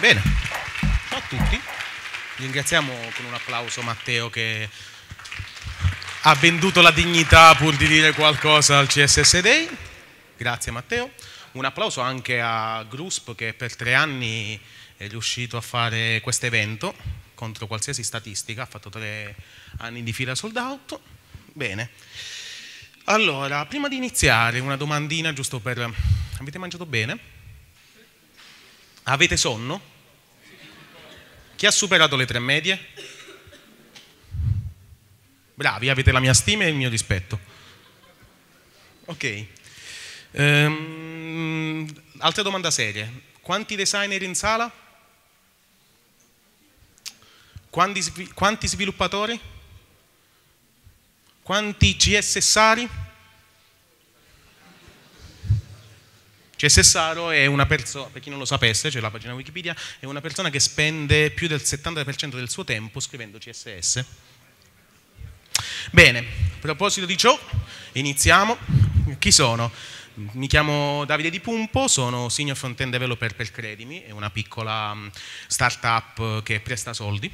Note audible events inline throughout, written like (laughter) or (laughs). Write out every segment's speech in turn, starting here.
Bene, ciao a tutti. Ringraziamo con un applauso Matteo che ha venduto la dignità pur di dire qualcosa al CSS Day. Grazie Matteo. Un applauso anche a Grusp che per tre anni è riuscito a fare questo evento contro qualsiasi statistica, ha fatto tre anni di fila sold out. Bene. Allora, prima di iniziare una domandina giusto per... Avete mangiato bene? Avete sonno? Chi ha superato le tre medie? Bravi, avete la mia stima e il mio rispetto. Ok. Ehm, altra domanda seria. Quanti designer in sala? Quanti, quanti sviluppatori? Quanti CSSari? Cioè Sessaro è una persona, per chi non lo sapesse, c'è la pagina Wikipedia, è una persona che spende più del 70% del suo tempo scrivendo CSS. Bene, a proposito di ciò, iniziamo. Chi sono? Mi chiamo Davide Di Pumpo, sono senior front-end developer per Credimi, è una piccola mm, startup che presta soldi.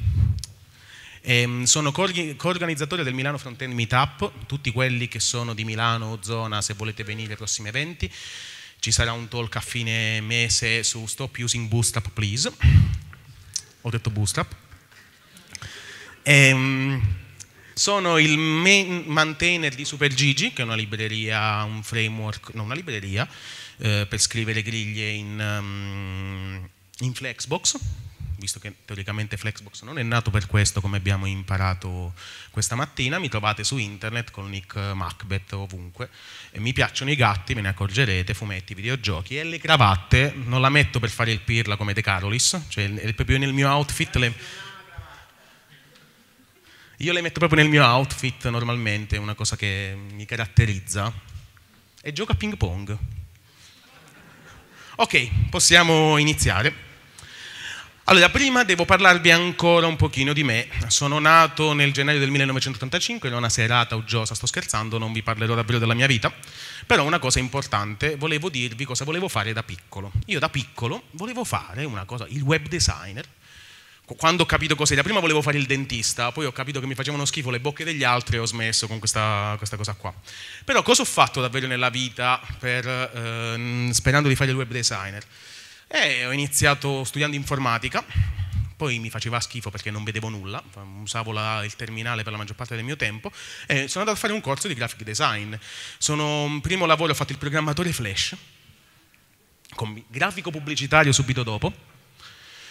E ehm, sono coorganizzatore del Milano Front-end Meetup, tutti quelli che sono di Milano o zona, se volete venire ai prossimi eventi ci sarà un talk a fine mese su Stop Using Bootstrap Please. Ho detto Bootstrap. E, ehm, sono il main maintainer di SuperGigi, che è una libreria, un framework, no, una libreria eh, per scrivere griglie in, um, in Flexbox visto che teoricamente Flexbox non è nato per questo come abbiamo imparato questa mattina, mi trovate su internet con Nick Macbeth ovunque, e mi piacciono i gatti, ve ne accorgerete, fumetti, videogiochi e le cravatte non la metto per fare il pirla come De Carolis, cioè proprio nel mio outfit le... Io le metto proprio nel mio outfit normalmente, una cosa che mi caratterizza. E gioco a ping pong. Ok, possiamo iniziare. Allora, prima devo parlarvi ancora un pochino di me. Sono nato nel gennaio del 1985, in una serata uggiosa, sto scherzando, non vi parlerò davvero della mia vita, però una cosa importante, volevo dirvi cosa volevo fare da piccolo. Io da piccolo volevo fare una cosa, il web designer. Quando ho capito cos'era, prima volevo fare il dentista, poi ho capito che mi facevano schifo le bocche degli altri e ho smesso con questa, questa cosa qua. Però cosa ho fatto davvero nella vita per, eh, mm, sperando di fare il web designer? E ho iniziato studiando informatica, poi mi faceva schifo perché non vedevo nulla, usavo la, il terminale per la maggior parte del mio tempo, e sono andato a fare un corso di graphic design. Sono, primo lavoro ho fatto il programmatore Flash, con grafico pubblicitario subito dopo,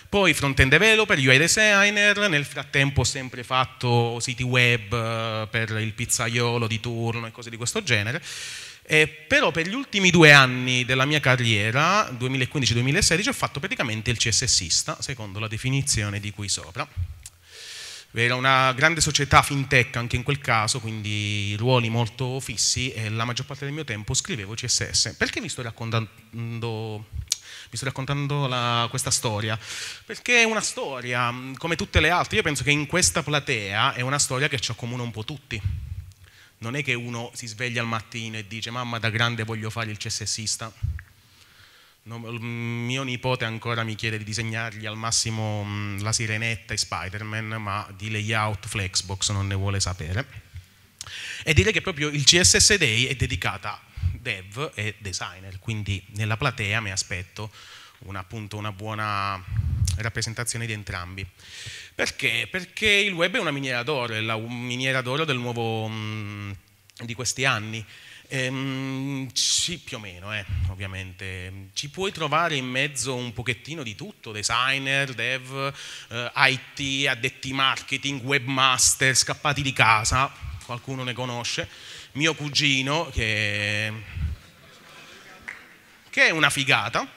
poi front-end developer, UI designer, nel frattempo ho sempre fatto siti web eh, per il pizzaiolo di turno e cose di questo genere. Eh, però per gli ultimi due anni della mia carriera, 2015-2016, ho fatto praticamente il CSSista, secondo la definizione di qui sopra. Era una grande società fintech anche in quel caso, quindi ruoli molto fissi e la maggior parte del mio tempo scrivevo CSS. Perché vi sto raccontando vi sto raccontando la, questa storia, perché è una storia, come tutte le altre, io penso che in questa platea è una storia che ci accomuna un po' tutti non è che uno si sveglia al mattino e dice mamma da grande voglio fare il CSSista. No, mio nipote ancora mi chiede di disegnargli al massimo mh, mm, la sirenetta e Spider-Man, ma di layout Flexbox non ne vuole sapere. E direi che proprio il CSS Day è dedicata a dev e designer, quindi nella platea mi aspetto una, appunto, una buona rappresentazione di entrambi. Perché? Perché il web è una miniera d'oro, è la miniera d'oro del nuovo, mh, mhmm, di questi anni. Ehm, più o meno, eh, ovviamente. Ci puoi trovare in mezzo un pochettino di tutto, designer, dev, eh, IT, addetti marketing, webmaster, scappati di casa, qualcuno ne conosce, mio cugino che, che è una figata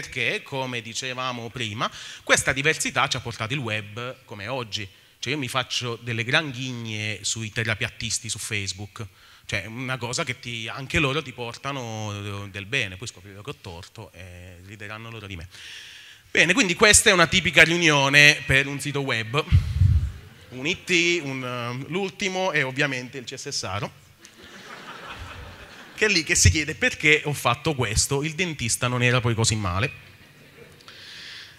perché, come dicevamo prima, questa diversità ci ha portato il web come oggi. Cioè io mi faccio delle granghigne sui terapiattisti su Facebook, cioè una cosa che ti, anche loro ti portano eh, del bene, poi scoprirò che ho torto e rideranno loro di me. Bene, quindi questa è una tipica riunione per un sito web, un IT, un, ehm, l'ultimo è ovviamente il CSSaro che è lì che si chiede perché ho fatto questo, il dentista non era poi così male.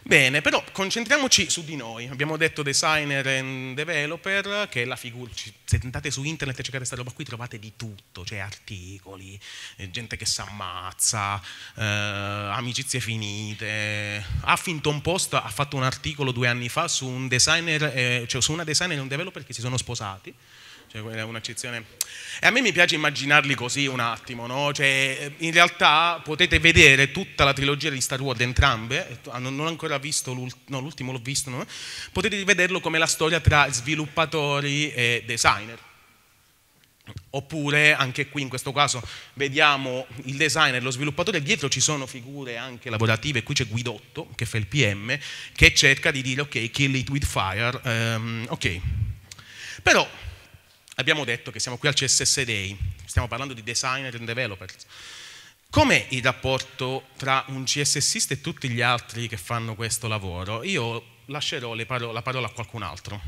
Bene, però concentriamoci su di noi. Abbiamo detto designer and developer, che è la figura. Se andate su internet e cercate questa roba qui trovate di tutto, cioè articoli, eh, gente che si ammazza, eh, amicizie finite. Huffington Post ha fatto un articolo due anni fa su, un designer, eh, cioè su una designer e un developer che si sono sposati cioè è un'eccezione. E a me mi piace immaginarli così un attimo, no? Cioè, in realtà potete vedere tutta la trilogia di Star Wars, entrambe, non ho ancora visto l'ultimo, no, l'ultimo l'ho visto, no? potete vederlo come la storia tra sviluppatori e designer. Oppure, anche qui in questo caso, vediamo il designer, lo sviluppatore, dietro ci sono figure anche lavorative, qui c'è Guidotto, che fa il PM, che cerca di dire, ok, kill it with fire, um, ok. Però abbiamo detto che siamo qui al CSS Day, stiamo parlando di designer e developers. Com'è il rapporto tra un CSSista e tutti gli altri che fanno questo lavoro? Io lascerò paro la parola a qualcun altro.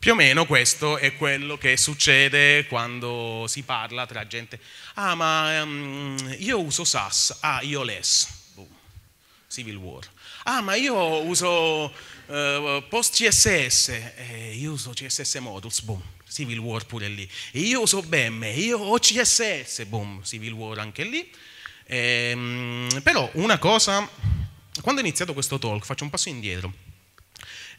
Più o meno questo è quello che succede quando si parla tra gente. Ah, ma um, io uso SAS, ah, io LES, Boom. Civil War. Ah, ma io uso uh, Post CSS, eh, io uso CSS Modules, Boom. Civil War pure lì. Io uso BEM, io ho CSS, boom, Civil War anche lì. Ehm, però una cosa, quando ho iniziato questo talk, faccio un passo indietro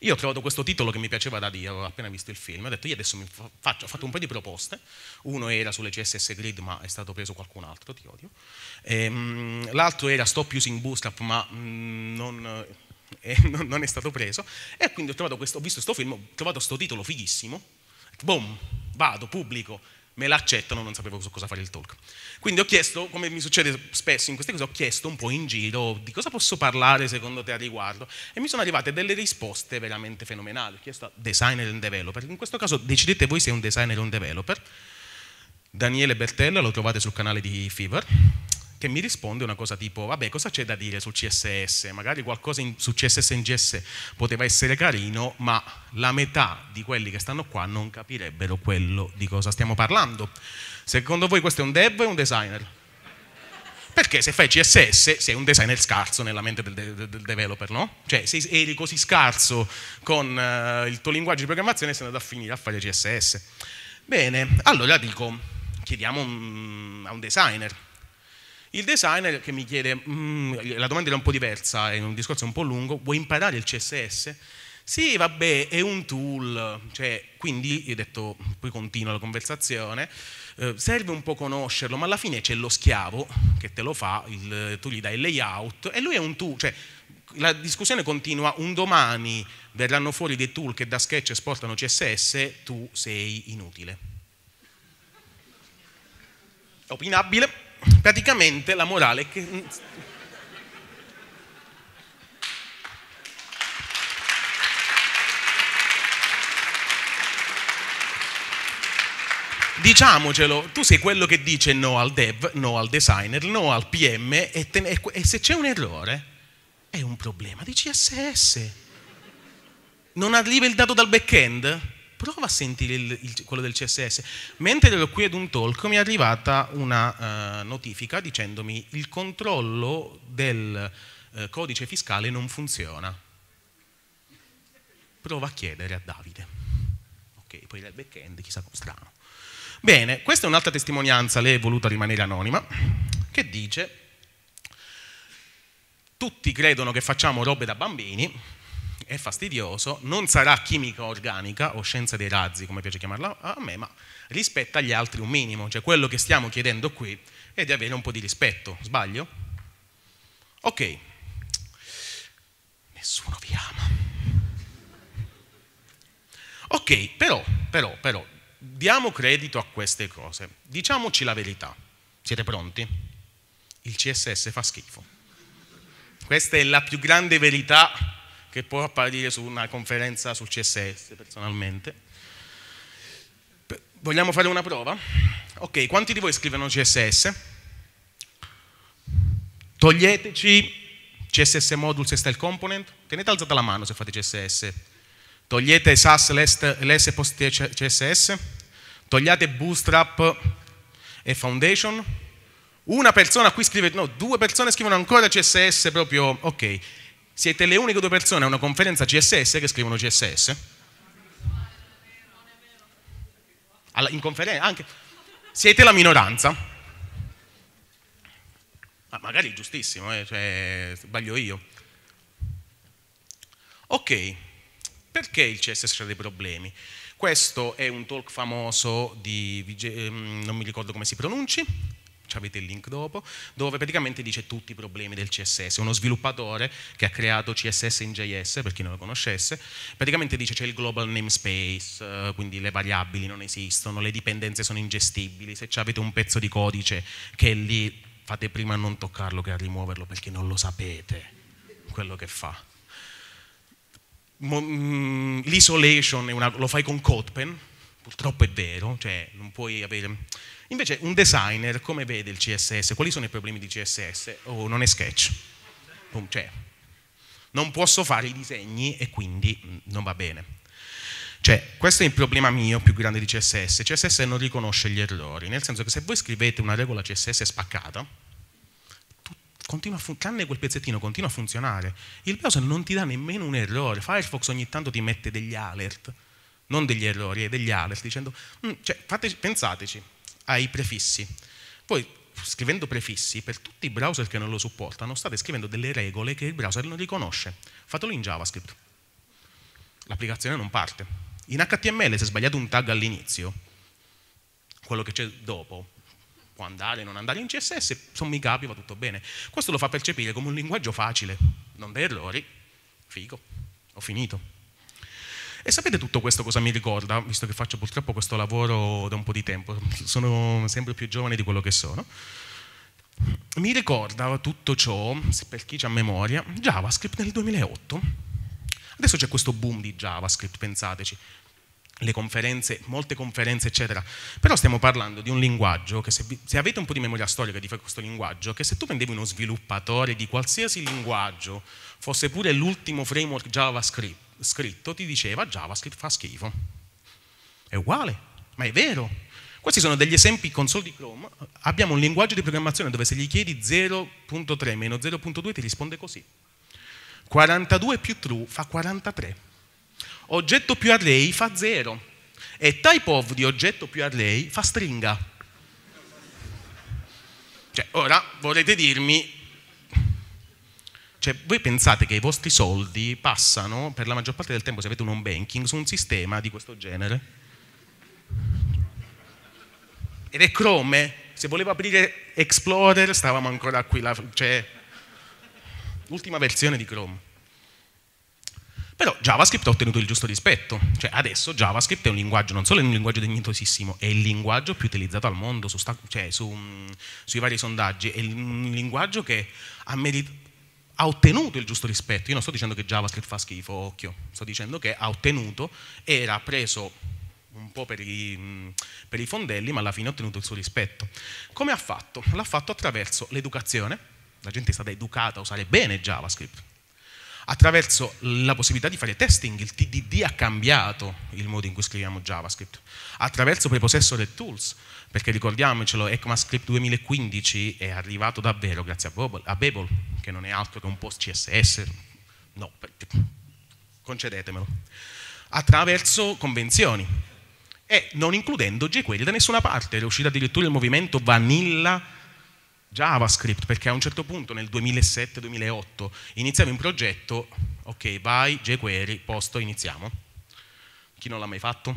io ho trovato questo titolo che mi piaceva da dire, avevo appena visto il film, ho detto io adesso mi faccio, ho fatto un paio di proposte, uno era sulle CSS grid ma è stato preso qualcun altro, ti odio, ehm, l'altro era stop using bootstrap ma mh, mm, non, eh, (laughs) eh non, è stato preso e quindi ho, questo, ho visto questo film, ho trovato questo titolo fighissimo, boom, vado, pubblico, me l'accettano, non sapevo su cosa fare il talk. Quindi ho chiesto, come mi succede spesso in queste cose, ho chiesto un po' in giro di cosa posso parlare secondo te a riguardo e mi sono arrivate delle risposte veramente fenomenali. Ho chiesto a designer e developer, in questo caso decidete voi se è un designer o un developer. Daniele Bertella lo trovate sul canale di Fever che mi risponde una cosa tipo, vabbè cosa c'è da dire sul CSS? Magari qualcosa in, su CSS in GS poteva essere carino, ma la metà di quelli che stanno qua non capirebbero quello di cosa stiamo parlando. Secondo voi questo è un dev o un designer? Perché se fai CSS sei un designer scarso nella mente del, de del developer, no? Cioè se eri così scarso con uh, il tuo linguaggio di programmazione sei andato a finire a fare CSS. Bene, allora dico, chiediamo un, a un designer il designer che mi chiede, mmm, la domanda era un po' diversa, è un discorso un po' lungo, vuoi imparare il CSS? Sì, vabbè, è un tool, cioè, quindi ho detto, poi continua la conversazione, eh, serve un po' conoscerlo, ma alla fine c'è lo schiavo che te lo fa, il, tu gli dai il layout e lui è un tool, cioè, la discussione continua, un domani verranno fuori dei tool che da sketch esportano CSS, tu sei inutile. Opinabile praticamente la morale è che... Diciamocelo, tu sei quello che dice no al dev, no al designer, no al PM e, te, e se c'è un errore è un problema di CSS. Non arriva il dato dal back-end? prova a sentire il, il, quello del CSS. Mentre ero qui ad un talk mi è arrivata una uh, notifica dicendomi il controllo del uh, codice fiscale non funziona. Prova a chiedere a Davide. Ok, poi il back-end, chissà come strano. Bene, questa è un'altra testimonianza, lei è voluta rimanere anonima, che dice tutti credono che facciamo robe da bambini, è fastidioso, non sarà chimica organica o scienza dei razzi, come piace chiamarla a me, ma rispetta agli altri un minimo, cioè quello che stiamo chiedendo qui è di avere un po' di rispetto, sbaglio? Ok, nessuno vi ama. Ok, però, però, però, diamo credito a queste cose, diciamoci la verità, siete pronti? Il CSS fa schifo. Questa è la più grande verità che può apparire su una conferenza sul CSS personalmente. Vogliamo fare una prova? Ok, quanti di voi scrivono CSS? Toglieteci CSS modules e style component. Tenete alzata la mano se fate CSS. Togliete SAS, lest, e post CSS. Togliate bootstrap e foundation. Una persona qui scrive, no, due persone scrivono ancora CSS proprio, ok. Siete le uniche due persone a una conferenza CSS che scrivono CSS. in conferenza anche. Siete la minoranza. Ma magari è giustissimo, eh, cioè, sbaglio io. Ok, perché il CSS ha dei problemi? Questo è un talk famoso di, ehm, non mi ricordo come si pronunci, avete il link dopo, dove praticamente dice tutti i problemi del CSS. Uno sviluppatore che ha creato CSS in JS, per chi non lo conoscesse, praticamente dice c'è il global namespace, eh, quindi le variabili non esistono, le dipendenze sono ingestibili, se avete un pezzo di codice che è lì fate prima a non toccarlo che a rimuoverlo perché non lo sapete quello che fa. Mm, l'isolation lo fai con Codepen, purtroppo è vero, cioè non puoi avere Invece un designer come vede il CSS? Quali sono i problemi di CSS? Oh, non è sketch. Cioè, non posso fare i disegni e quindi mm, non va bene. Cioè, questo è il problema mio più grande di CSS. CSS non riconosce gli errori, nel senso che se voi scrivete una regola CSS spaccata, continua a tranne quel pezzettino continua a funzionare. Il browser non ti dà nemmeno un errore. Firefox ogni tanto ti mette degli alert, non degli errori, eh, degli alert, dicendo, mm, cioè, fate, pensateci, ai prefissi. Voi scrivendo prefissi, per tutti i browser che non lo supportano, state scrivendo delle regole che il browser non riconosce. Fatelo in JavaScript. L'applicazione non parte. In HTML, se sbagliate un tag all'inizio, quello che c'è dopo può andare, non andare in CSS, sommi capi, va tutto bene. Questo lo fa percepire come un linguaggio facile, non dà errori, figo, ho finito. E sapete tutto questo cosa mi ricorda, visto che faccio purtroppo questo lavoro da un po' di tempo, sono sempre più giovane di quello che sono. Mi ricorda tutto ciò, per chi ha memoria, JavaScript nel 2008. Adesso c'è questo boom di JavaScript, pensateci, le conferenze, molte conferenze, eccetera. Però stiamo parlando di un linguaggio che se, se avete un po' di memoria storica di questo linguaggio, che se tu prendevi uno sviluppatore di qualsiasi linguaggio, fosse pure l'ultimo framework JavaScript, scritto ti diceva JavaScript fa schifo. È uguale, ma è vero. Questi sono degli esempi console di Chrome. Abbiamo un linguaggio di programmazione dove se gli chiedi 0.3-0.2 ti risponde così. 42 più true fa 43. Oggetto più array fa 0. E type of di oggetto più array fa stringa. Cioè, ora volete dirmi cioè, voi pensate che i vostri soldi passano, per la maggior parte del tempo, se avete un home banking, su un sistema di questo genere? Ed è Chrome. Se volevo aprire Explorer, stavamo ancora qui. La, cioè, l'ultima versione di Chrome. Però JavaScript ha ottenuto il giusto rispetto. Cioè, adesso JavaScript è un linguaggio, non solo è un linguaggio dignitosissimo, è il linguaggio più utilizzato al mondo, su cioè, su, mm, sui vari sondaggi. È un linguaggio che ha meritato ha ottenuto il giusto rispetto. Io non sto dicendo che JavaScript fa schifo, occhio, sto dicendo che ha ottenuto, era preso un po' per i, per i fondelli, ma alla fine ha ottenuto il suo rispetto. Come ha fatto? L'ha fatto attraverso l'educazione, la gente è stata educata a usare bene JavaScript, attraverso la possibilità di fare testing, il TDD ha cambiato il modo in cui scriviamo JavaScript, attraverso prepossessor tools, perché ricordiamocelo, ECMAScript 2015 è arrivato davvero grazie a Babel, che non è altro che un post CSS, no, concedetemelo, attraverso convenzioni e non includendo jQuery da nessuna parte, è uscito addirittura il movimento vanilla JavaScript, perché a un certo punto nel 2007-2008 iniziavi un progetto, ok, vai, jQuery, posto, iniziamo. Chi non l'ha mai fatto?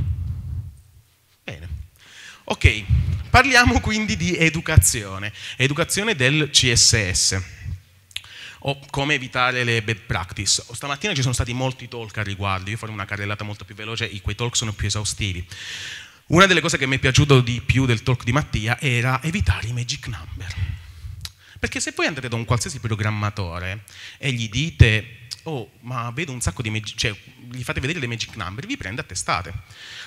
Bene. Ok, parliamo quindi di educazione, educazione del CSS o come evitare le bad practice. Stamattina ci sono stati molti talk a riguardo, io farò una carrellata molto più veloce, quei talk sono più esaustivi. Una delle cose che mi è piaciuto di più del talk di Mattia era evitare i magic number. Perché se voi andate da un qualsiasi programmatore e gli dite, oh, ma vedo un sacco di magic, cioè gli fate vedere le magic number, vi prende a testate.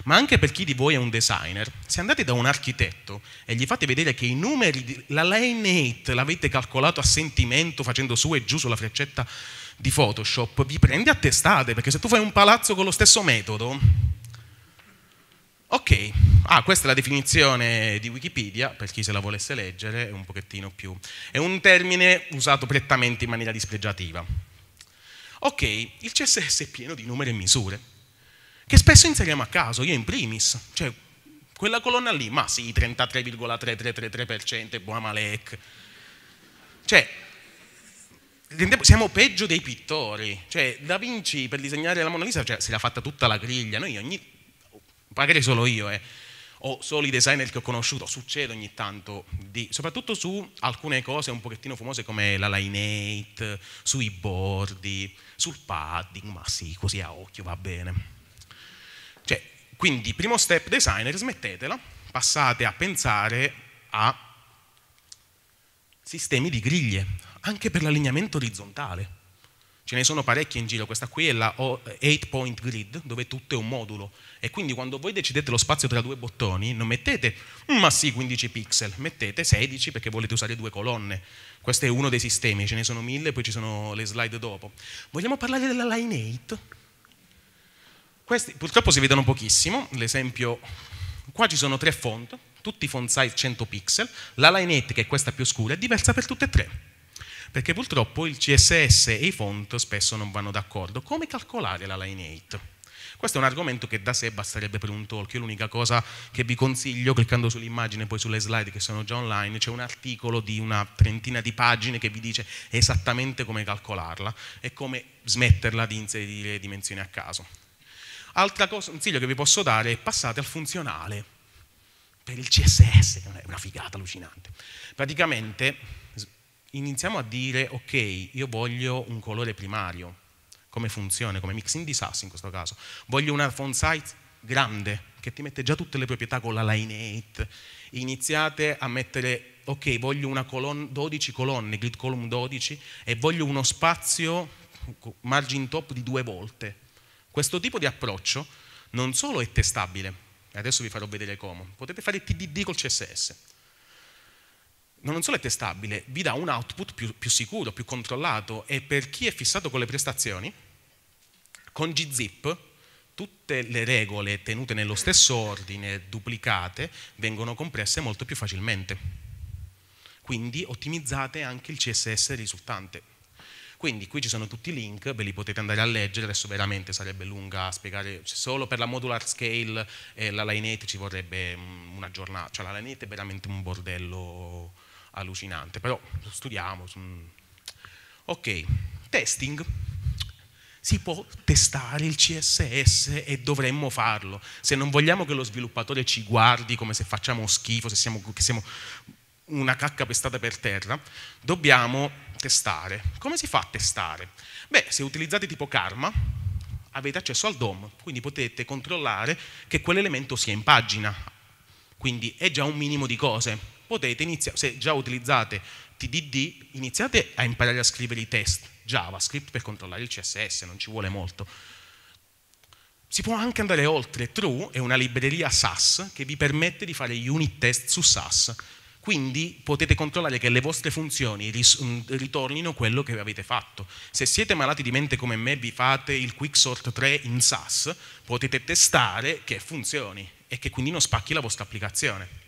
Ma anche per chi di voi è un designer, se andate da un architetto e gli fate vedere che i numeri, la line 8 l'avete calcolato a sentimento facendo su e giù sulla freccetta di Photoshop, vi prende a testate, perché se tu fai un palazzo con lo stesso metodo, Ok, ah, questa è la definizione di Wikipedia, per chi se la volesse leggere, è un pochettino più... È un termine usato prettamente in maniera dispregiativa. Ok, il CSS è pieno di numeri e misure, che spesso inseriamo a caso, io in primis, cioè quella colonna lì, ma sì, 33,333%, è buona malek. Cioè, siamo peggio dei pittori, cioè Da Vinci per disegnare la Mona Lisa cioè, si era fatta tutta la griglia, noi ogni magari solo io, eh, o solo i designer che ho conosciuto, succede ogni tanto, di, soprattutto su alcune cose un pochettino famose come la line 8, sui bordi, sul padding, ma sì, così a occhio va bene. Cioè, quindi, primo step designer, smettetela, passate a pensare a sistemi di griglie, anche per l'allineamento orizzontale ce ne sono parecchie in giro, questa qui è la 8 eh, point grid, dove tutto è un modulo, e quindi quando voi decidete lo spazio tra due bottoni, non mettete, ma sì, 15 pixel, mettete 16 perché volete usare due colonne, questo è uno dei sistemi, ce ne sono mille, poi ci sono le slide dopo. Vogliamo parlare della line 8? Questi purtroppo si vedono pochissimo, l'esempio, qua ci sono tre font, tutti font size 100 pixel, la line 8 che è questa più scura è diversa per tutte e tre, perché purtroppo il CSS e i font spesso non vanno d'accordo. Come calcolare la line 8? Questo è un argomento che da sé basterebbe per un talk. Io l'unica cosa che vi consiglio, cliccando sull'immagine e poi sulle slide che sono già online, c'è un articolo di una trentina di pagine che vi dice esattamente come calcolarla e come smetterla di inserire dimensioni a caso. Altro consiglio che vi posso dare è passate al funzionale per il CSS, è una figata allucinante. Praticamente iniziamo a dire ok, io voglio un colore primario, come funziona, come mixing di SAS in questo caso, voglio una font size grande che ti mette già tutte le proprietà con la line 8, iniziate a mettere ok, voglio una colon 12 colonne, grid column 12 e voglio uno spazio margin top di due volte. Questo tipo di approccio non solo è testabile, e adesso vi farò vedere come, potete fare il TDD col CSS, non solo è testabile, vi dà un output più, più, sicuro, più controllato e per chi è fissato con le prestazioni, con gzip tutte le regole tenute nello stesso ordine, duplicate, vengono compresse molto più facilmente. Quindi ottimizzate anche il CSS risultante. Quindi qui ci sono tutti i link, ve li potete andare a leggere, adesso veramente sarebbe lunga a spiegare, cioè, solo per la modular scale e eh, la Lineate ci vorrebbe mm, una giornata, cioè la Lineate è veramente un bordello allucinante, però lo studiamo. Ok, testing. Si può testare il CSS e dovremmo farlo. Se non vogliamo che lo sviluppatore ci guardi come se facciamo schifo, se siamo, siamo una cacca pestata per terra, dobbiamo testare. Come si fa a testare? Beh, se utilizzate tipo Karma, avete accesso al DOM, quindi potete controllare che quell'elemento sia in pagina. Quindi è già un minimo di cose potete iniziare, se già utilizzate TDD, iniziate a imparare a scrivere i test JavaScript per controllare il CSS, non ci vuole molto. Si può anche andare oltre, True è una libreria SAS che vi permette di fare unit test su SAS, quindi potete controllare che le vostre funzioni mm, ritornino quello che avete fatto. Se siete malati di mente come me, vi fate il Quicksort 3 in SAS, potete testare che funzioni e che quindi non spacchi la vostra applicazione.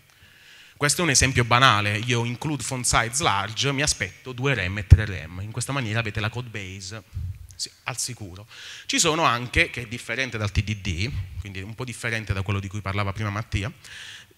Questo è un esempio banale, io include font size large, mi aspetto 2 rem e 3 rem, in questa maniera avete la code base al sicuro. Ci sono anche, che è differente dal TDD, quindi un po' differente da quello di cui parlava prima Mattia,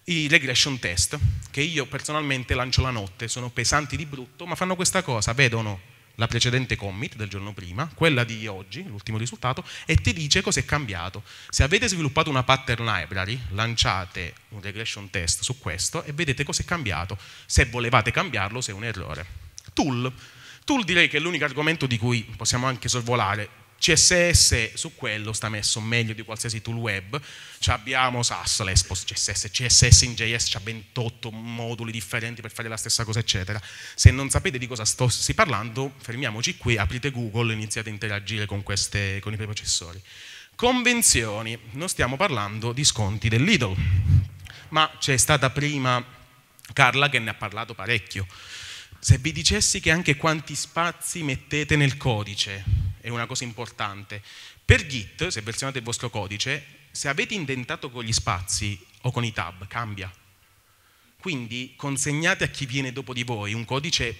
i regression test, che io personalmente lancio la notte, sono pesanti di brutto, ma fanno questa cosa, vedono la precedente commit del giorno prima, quella di oggi, l'ultimo risultato, e ti dice cos'è cambiato. Se avete sviluppato una pattern library, lanciate un regression test su questo e vedete cos'è cambiato, se volevate cambiarlo, se è un errore. Tool. Tool direi che è l'unico argomento di cui possiamo anche sorvolare CSS su quello sta messo meglio di qualsiasi tool web. C abbiamo SAS, Lesbos, CSS, CSS in JS, c'ha 28 moduli differenti per fare la stessa cosa, eccetera. Se non sapete di cosa sto parlando, fermiamoci qui, aprite Google e iniziate a interagire con, queste, con i preprocessori. Convenzioni, non stiamo parlando di sconti del ma c'è stata prima Carla che ne ha parlato parecchio. Se vi dicessi che anche quanti spazi mettete nel codice, è una cosa importante. Per Git, se versionate il vostro codice, se avete indentato con gli spazi o con i tab, cambia. Quindi consegnate a chi viene dopo di voi un codice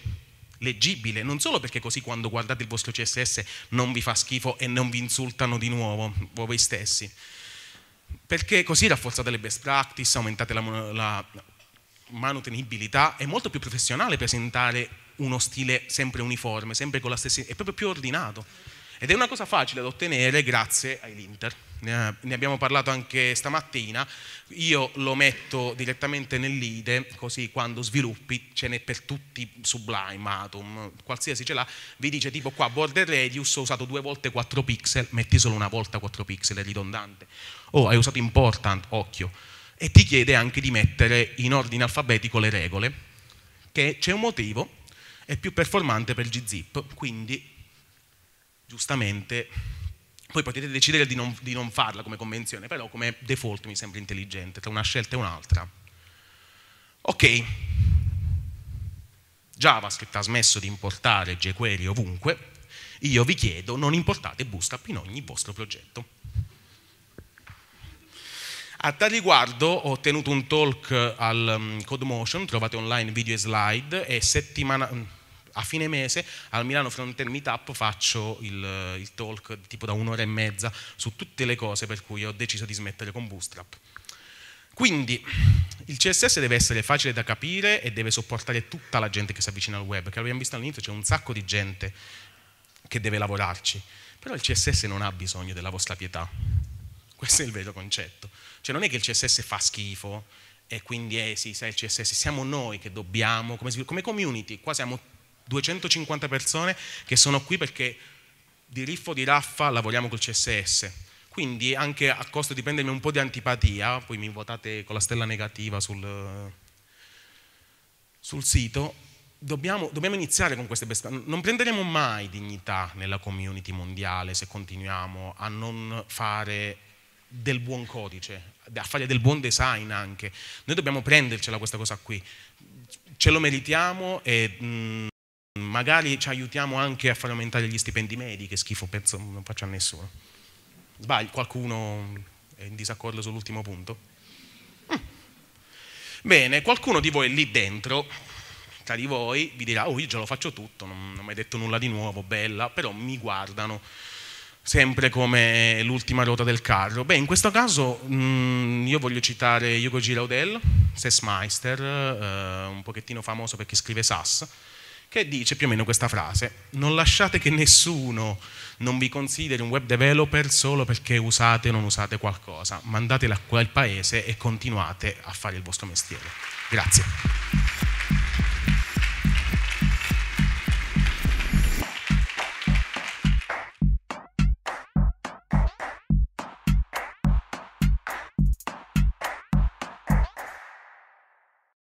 leggibile, non solo perché così quando guardate il vostro CSS non vi fa schifo e non vi insultano di nuovo voi stessi, perché così rafforzate le best practice, aumentate la, la manutenibilità, è molto più professionale presentare uno stile sempre uniforme, sempre con la stessa... è proprio più ordinato. Ed è una cosa facile da ottenere grazie ai linter. Ne abbiamo parlato anche stamattina. Io lo metto direttamente nell'IDE, così quando sviluppi ce n'è per tutti Sublime, Atom, qualsiasi ce l'ha. Vi dice tipo qua border radius ho usato due volte 4 pixel, metti solo una volta 4 pixel, è ridondante. O oh, hai usato important, occhio. E ti chiede anche di mettere in ordine alfabetico le regole, che c'è un motivo è più performante per gzip, quindi giustamente voi potete decidere di non, di non, farla come convenzione, però come default mi sembra intelligente, tra una scelta e un'altra. Ok, JavaScript ha smesso di importare jQuery ovunque, io vi chiedo non importate Bootstrap in ogni vostro progetto. A tal riguardo ho tenuto un talk al um, mm, Codemotion, trovate online video e slide, e settimana mm, a fine mese al Milano Frontend Meetup faccio il, il, talk tipo da un'ora e mezza su tutte le cose per cui ho deciso di smettere con Bootstrap. Quindi il CSS deve essere facile da capire e deve sopportare tutta la gente che si avvicina al web, che abbiamo visto all'inizio c'è un sacco di gente che deve lavorarci, però il CSS non ha bisogno della vostra pietà. Questo è il vero concetto. Cioè non è che il CSS fa schifo e quindi eh sì, sai il CSS, siamo noi che dobbiamo, come, come community, qua siamo 250 persone che sono qui perché di riffo di raffa lavoriamo col CSS. Quindi anche a costo di prendermi un po' di antipatia, poi mi votate con la stella negativa sul, sul sito, dobbiamo, dobbiamo, iniziare con queste best Non prenderemo mai dignità nella community mondiale se continuiamo a non fare del buon codice, a fare del buon design anche. Noi dobbiamo prendercela questa cosa qui, ce lo meritiamo e mh, mm, magari ci aiutiamo anche a far aumentare gli stipendi medi, che schifo penso non faccia a nessuno. Sbaglio, qualcuno è in disaccordo sull'ultimo punto? Mm. Bene, qualcuno di voi lì dentro, tra di voi, vi dirà, oh io già lo faccio tutto, non, non mi hai detto nulla di nuovo, bella, però mi guardano sempre come l'ultima ruota del carro. Beh, in questo caso mh, mm, io voglio citare Hugo Giraudel, Sessmeister, eh, un pochettino famoso perché scrive Sass, che dice più o meno questa frase, non lasciate che nessuno non vi consideri un web developer solo perché usate o non usate qualcosa, mandatela a quel paese e continuate a fare il vostro mestiere. Grazie.